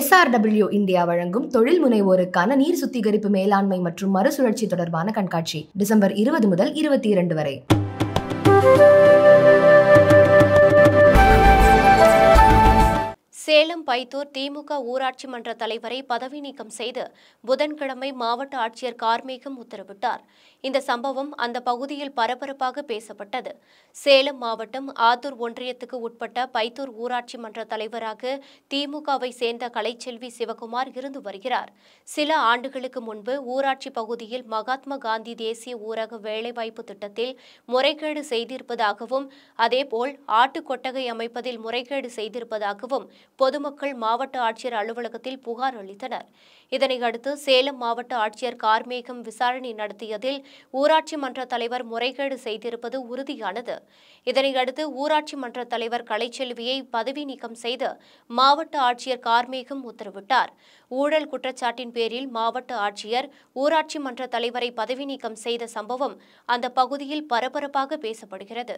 SRW India வழங்கும் தொழில் முனைவோருக்கான நீர் சுத்திகரிப்பு மேலாண்மை மற்றும் மறுசுழற்சி தொடர்பான கண்காட்சி டிசம்பர் இருபது முதல் இருபத்தி இரண்டு வரை சேலம் பைத்தூர் திமுக ஊராட்சி மன்ற தலைவரை பதவி நீக்கம் செய்து புதன்கிழமை மாவட்ட ஆட்சியர் கார்மேகம் உத்தரவிட்டார் இந்த சம்பவம் அந்த பகுதியில் பரபரப்பாக பேசப்பட்டது சேலம் மாவட்டம் ஆத்தூர் ஒன்றியத்துக்கு உட்பட்ட பைத்தூர் ஊராட்சி மன்ற தலைவராக திமுகவை சேர்ந்த கலைச்செல்வி சிவகுமார் இருந்து வருகிறார் சில ஆண்டுகளுக்கு முன்பு ஊராட்சி பகுதியில் மகாத்மா காந்தி தேசிய ஊரக வேலைவாய்ப்பு திட்டத்தில் முறைகேடு செய்திருப்பதாகவும் அதேபோல் ஆட்டு கொட்டகை அமைப்பதில் முறைகேடு செய்திருப்பதாகவும் பொதுமக்கள் மாவட்ட ஆட்சியர் அலுவலகத்தில் புகார் அளித்தனர் இதனையடுத்து சேலம் மாவட்ட ஆட்சியர் கார்மேகம் விசாரணை நடத்தியதில் ஊராட்சி மன்ற தலைவர் முறைகேடு செய்திருப்பது உறுதியானது இதனையடுத்து ஊராட்சி மன்ற தலைவர் கலைச்செல்வியை பதவி நீக்கம் செய்து மாவட்ட ஆட்சியர் கார்மேகம் உத்தரவிட்டார் ஊழல் குற்றச்சாட்டின் பேரில் மாவட்ட ஆட்சியர் ஊராட்சி மன்ற தலைவரை பதவி நீக்கம் செய்த சம்பவம் அந்த பகுதியில் பரபரப்பாக பேசப்படுகிறது